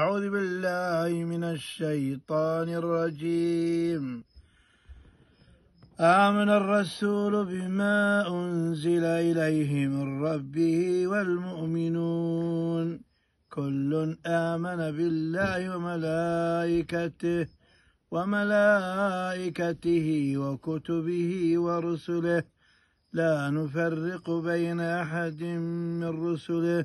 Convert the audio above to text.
أعوذ بالله من الشيطان الرجيم آمن الرسول بما أنزل إليه من ربه والمؤمنون كل آمن بالله وملائكته وملائكته وكتبه ورسله لا نفرق بين أحد من رسله